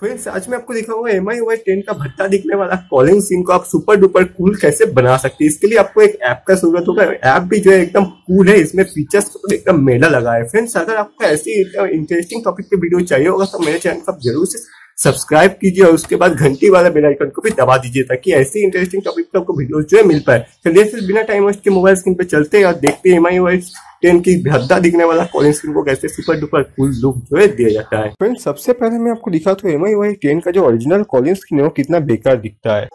friends आज मैं आपको दिखाऊंगा हुआ एम आई वाई टेन का भट्टा दिखने वाला कॉलिंग सीन को आप सुपर डुपर कूल कैसे बना सकते हैं इसके लिए आपको एक ऐप का जरूरत होगा ऐप भी जो है एकदम कूल है इसमें फीचर्स तो एकदम मेला लगा है फ्रेंड्स अगर आपको ऐसी इंटरेस्टिंग टॉपिक पे वीडियो चाहिए होगा तो मेरे चैनल को आप जरूर से सब्सक्राइब कीजिए और उसके बाद घंटी वाला बेल आइकन को भी दबा दीजिए ताकि ऐसी इंटरेस्टिंग टॉपिक पर आपको वीडियो जो है मिल पाए चलिए फिर बिना टाइम वेस्ट के मोबाइल स्क्रीन पर चलते हैं और देखते हैं एम आई वाई टेन की भद्दा दिखने वाला कॉलिंग स्क्रीन को कैसे सुपर डुपर फुल लुक जो है दिया जाता है फ्रेंड सबसे पहले मैं आपको दिखा तो एम आई वाई टेन का जो ओरिजिनल कॉलिंग स्क्रीन है वो कितना बेकार दिखता है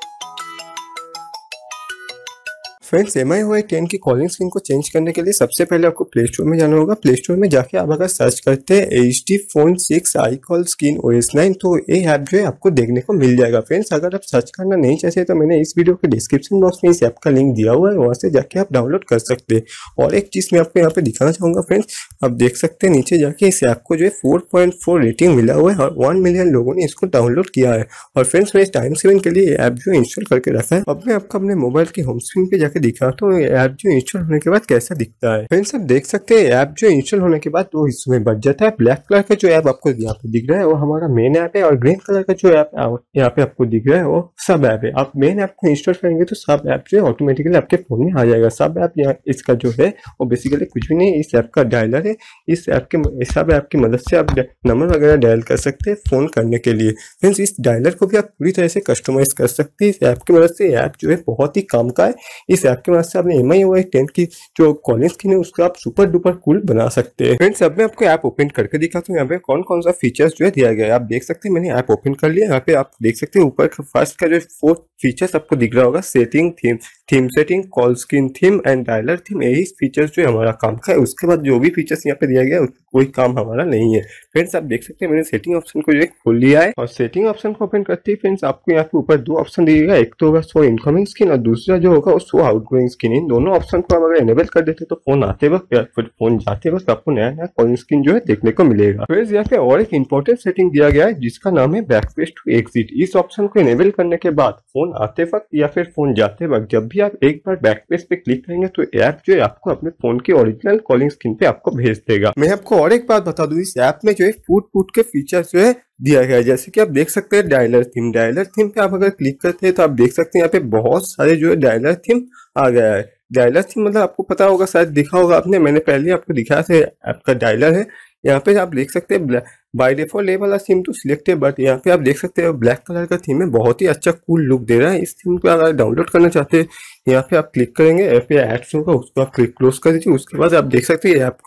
friends M I Y ten की कॉलिंग स्क्रीन को चेंज करने के लिए सबसे पहले आपको प्ले स्टोर में जाना होगा प्ले स्टोर में जाके आप अगर सर्च करते हैं H D phone six I call screen O S nine तो ये ऐप जो है आपको देखने को मिल जाएगा फ्रेंड्स अगर आप सर्च करना नहीं चाहते तो मैंने इस वीडियो के डिस्क्रिप्शन बॉक्स में इस ऐप का लिंक दिया हुआ है वहाँ से जाके आप डाउनलोड कर सकते हैं और एक चीज़ मैं आपको यहाँ पर दिखाना चाहूँगा फ्रेंड्स आप देख सकते हैं नीचे जाके इस ऐप को जो है फोर पॉइंट फोर रेटिंग मिला हुआ है और वन मिलियन लोगों ने इसको डाउनलोड किया है और फ्रेंड्स मैंने टाइम सेविंग के लिए ऐप जो इंस्टॉल करके रखा है अब मैं आपका अपने मोबाइल की होम स्क्रीन पर जाकर करके दिखा तो ऐप जो इंस्टॉल होने के बाद कैसा दिखता है फ्रेंड्स तो आप देख सकते हैं ऐप जो इंस्टॉल होने के बाद दो हिस्सों में बट जाता है ब्लैक कलर का जो ऐप आपको यहाँ पे दिख रहा है वो हमारा मेन ऐप है और ग्रीन कलर का जो ऐप यहाँ पे आपको दिख रहा है वो सब ऐप है आप मेन ऐप को इंस्टॉल करेंगे तो सब ऐप जो है ऑटोमेटिकली आपके फोन में आ जाएगा सब ऐप यहाँ इसका जो है वो बेसिकली कुछ भी नहीं इस ऐप का डायलर है इस ऐप के सब ऐप की मदद से आप नंबर वगैरह डायल कर सकते हैं फ़ोन करने के लिए फ्रेंड्स इस डायलर को भी आप पूरी तरह से कस्टमाइज कर सकते हैं इस ऐप की मदद से ऐप जो है बहुत ही काम का है इस आपके पास आपने एम आई वाई टेन की जो कॉलिंग स्किन है उसको आप सुपर डुपर कूल बना सकते हैं फ्रेंड्स अब मैं आपको ऐप ओपन करके दिखाता हूँ यहाँ पे कौन कौन सा फीचर्स जो है दिया गया है आप देख सकते हैं मैंने ऐप ओपन कर लिया यहाँ पे आप देख सकते हैं ऊपर फर्स्ट का जो फोर्थ फीचर्स आपको दिख रहा होगा setting theme theme setting call screen theme and dialer theme यही फीचर्स जो हमारा काम का है उसके बाद जो भी फीचर्स यहाँ पे दिया गया है कोई काम हमारा नहीं है फ्रेंड्स आप देख सकते हैं मैंने सेटिंग ऑप्शन को जो है खोल लिया है और सेटिंग ऑप्शन को ओपन करते ही फ्रेंड्स आपको यहाँ पे ऊपर दो ऑप्शन दिएगा एक तो होगा सो इनकमिंग स्क्रीन और दूसरा जो होगा वो आउट गोइंग स्क्रीन इन दोनों ऑप्शन को अगर एनेबल कर देते तो फोन आते वक्त या फिर फोन जाते वक्त आपको नया नया कॉलिंग स्क्रीन जो है देखने को मिलेगा फ्रेंड्स यहाँ पे और एक इंपॉर्टेंट सेटिंग दिया गया है जिसका नाम है पेज टू एग्जिट इस ऑप्शन को इनेबल करने के बाद फोन आते वक्त या फिर फोन जाते वक्त जब भी आप एक बार पेज पे क्लिक करेंगे तो ऐप जो है आपको अपने फोन के ओरिजिनल कॉलिंग स्क्रीन पे आपको भेज देगा मैं आपको और एक बात बता दू इस ऐप में जो है फूट फूट के फीचर जो है दिया गया है जैसे कि आप देख सकते हैं डायलर थीम डायलर थीम पे आप अगर क्लिक करते हैं तो आप देख सकते हैं यहाँ पे बहुत सारे जो है डायलर थीम आ गया है डायलर थीम मतलब आपको पता होगा शायद दिखा होगा आपने मैंने पहले आपको दिखाया था आपका डायलर है यहाँ पे आप देख सकते हैं बाई डिफॉल्ट ये वाला थीम तो सिलेक्ट है बट यहाँ पे आप देख सकते हैं ब्लैक तो कलर का थीम है बहुत ही अच्छा कूल लुक दे रहा है इस थीम को अगर डाउनलोड करना चाहते हैं यहाँ पे आप क्लिक करेंगे यहाँ पे एड्स होगा उसको आप क्लिक क्लोज कर दीजिए उसके बाद आप देख सकते हैं ऐप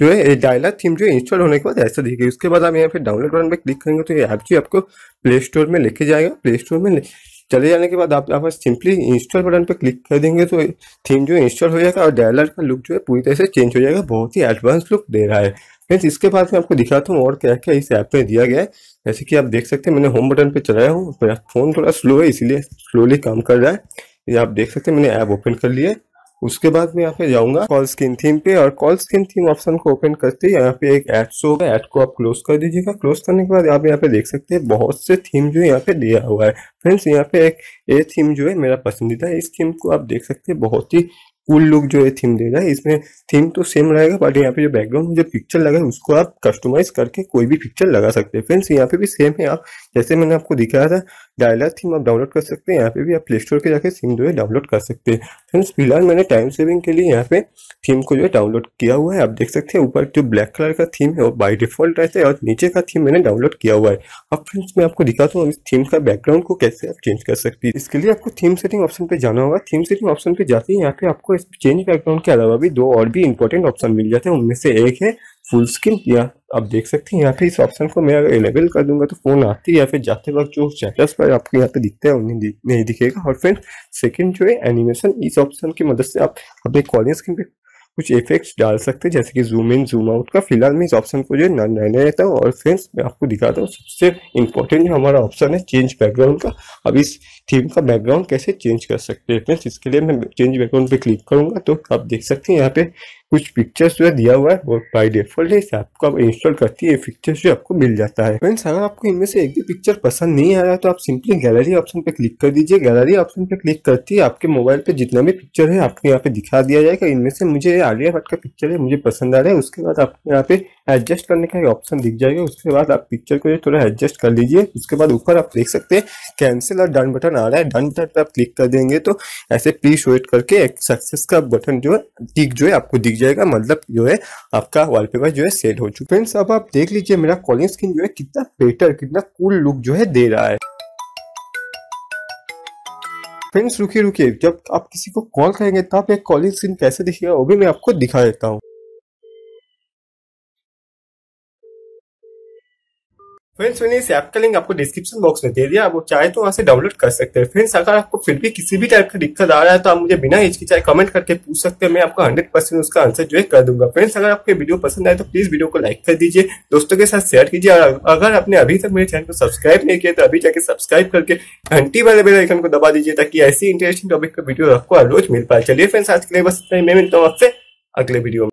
जो है डायला थीम जो है इंस्टॉल होने के बाद ऐसा दिखेगी उसके बाद आप यहाँ पे डाउनलोड बटन पर क्लिक करेंगे तो ये ऐप जो आपको प्ले स्टोर में लेके जाएगा प्ले स्टोर में चले जाने के बाद आप यहाँ पर सिंपली इंस्टॉल बटन पर क्लिक कर देंगे तो थीम जो इंस्टॉल हो जाएगा और डायलर का लुक जो है पूरी तरह से चेंज हो जाएगा बहुत ही एडवांस लुक दे रहा है फ्रेंड्स इसके बाद मैं आपको दिखाता हूँ और क्या क्या इस ऐप में दिया गया है जैसे कि आप देख सकते हैं मैंने होम बटन पर चलाया हूँ मेरा फ़ोन थोड़ा स्लो है इसलिए स्लोली काम कर रहा है ये आप देख सकते हैं मैंने ऐप ओपन कर लिया है उसके बाद मैं यहाँ पे जाऊंगा कॉल स्किन थीम पे और कॉल स्किन थीम ऑप्शन को ओपन करते ही यहाँ पे एक एड शो होगा एड को आप क्लोज कर दीजिएगा क्लोज करने के बाद आप यहाँ पे देख सकते हैं बहुत से थीम जो यहाँ पे दिया हुआ है फ्रेंड्स यहाँ पे एक ए थीम जो है मेरा पसंदीदा इस थीम को आप देख सकते हैं बहुत ही कुल लुक जो है थीम दे रहा है इसमें थीम तो सेम रहेगा बट यहाँ पे जो बैकग्राउंड में जो पिक्चर लगा है उसको आप कस्टमाइज करके कोई भी पिक्चर लगा सकते हैं फ्रेंड्स यहाँ पे भी सेम है आप जैसे मैंने आपको दिखाया था डायलॉग थीम आप डाउनलोड कर सकते हैं यहाँ पे भी आप प्ले स्टोर के जाके सिम जो है डाउनलोड कर सकते हैं फ्रेंड्स फिलहाल मैंने टाइम सेविंग के लिए यहाँ पे थीम को जो है डाउनलोड किया हुआ है आप देख सकते हैं ऊपर जो ब्लैक कलर का थीम है वो बाई डिफॉल्ट रहता है और नीचे का थीम मैंने डाउनलोड किया हुआ है अब फ्रेंड्स मैं आपको दिखाता हूँ इस थीम का बैकग्राउंड को कैसे आप चेंज कर सकती है इसके लिए आपको थीम सेटिंग ऑप्शन पर जाना होगा थीम सेटिंग ऑप्शन पर जाते ही यहाँ पे आपको इस चेंज बैकग्राउंड के अलावा भी दो और भी इंपॉर्टेंट ऑप्शन मिल जाते हैं उनमें से एक है फुल स्क्रीन किया आप देख सकते हैं यहाँ पे इस ऑप्शन को मैं अगर इनेबल कर दूंगा तो फोन आते या फिर जाते वक्त जो चैटर्स पर आपको यहाँ पे दिखते हैं उन्हें नहीं दिखेगा और फिर सेकंड जो है एनिमेशन इस ऑप्शन की मदद से आप अपने कॉलिंग स्क्रीन पे कुछ इफेक्ट्स डाल सकते हैं जैसे कि जूम इन जूम आउट का फिलहाल मैं इस ऑप्शन को जो है नया रहता हूँ और फ्रेंड्स मैं आपको दिखाता हूँ सबसे इम्पोर्टेंट हमारा ऑप्शन है चेंज बैकग्राउंड का अब इस थीम का बैकग्राउंड कैसे चेंज कर सकते हैं फ्रेंड्स इसके लिए मैं चेंज बैकग्राउंड पे क्लिक करूँगा तो आप देख सकते हैं यहाँ पे कुछ पिक्चर्स जो है दिया हुआ है और बाई डिफॉल्ट है आपको आप इंस्टॉल करती है पिक्चर्स जो आपको मिल जाता है फ्रेंड्स अगर आपको इनमें से एक भी पिक्चर पसंद नहीं आ रहा तो आप सिंपली गैलरी ऑप्शन पे क्लिक कर दीजिए गैलरी ऑप्शन पे क्लिक करती है आपके मोबाइल पे जितना भी पिक्चर है आपको यहाँ पे दिखा दिया जाएगा इनमें से मुझे आलिया भट्ट का पिक्चर है मुझे पसंद आ रहा है उसके बाद आपको यहाँ पे एडजस्ट करने का ऑप्शन दिख जाएगा उसके बाद आप पिक्चर को थोड़ा एडजस्ट कर लीजिए उसके बाद ऊपर आप देख सकते हैं कैंसिल और डन बटन आ रहा है डन बटन पर आप क्लिक कर देंगे तो ऐसे प्लीज वेट करके एक सक्सेस का बटन जो है टिक जो है आपको दिख जाएगा मतलब जो है आपका वॉलपेपर जो है सेट हो चुका फ्रेंड्स अब आप देख लीजिए मेरा कॉलिंग स्क्रीन जो है कितना बेटर कितना कूल लुक जो है दे रहा है फ्रेंड्स रुकिए रुकिए जब आप किसी को कॉल करेंगे तो आप एक कॉलिंग स्क्रीन कैसे दिखेगा वो भी मैं आपको दिखा देता हूँ फ्रेंड्स मैंने इस ऐप का लिंक आपको डिस्क्रिप्शन बॉक्स में दे दिया आप चाहे तो वहां से डाउनलोड कर सकते हैं फ्रेंड्स अगर आपको फिर भी किसी भी टाइप का दिक्कत आ रहा है तो आप मुझे बिना हिचकिचाए कमेंट करके पूछ सकते हैं मैं आपको 100 परसेंट उसका आंसर जो है कर दूंगा फ्रेंड्स अगर आपको वीडियो पसंद आए तो प्लीज वीडियो को लाइक कर दीजिए दोस्तों के साथ शेयर कीजिए और अगर आपने अभी तक मेरे चैनल को सब्सक्राइब नहीं किया तो अभी जाके सब्सक्राइब करके घंटी वाले आइकन को दबा दीजिए ताकि ऐसी इंटरेस्टिंग टॉपिक का वीडियो आपको रोज मिल पाए चलिए फ्रेंड्स आज के लिए बस इतना ही मैं मिलता हूँ आपसे अगले वीडियो में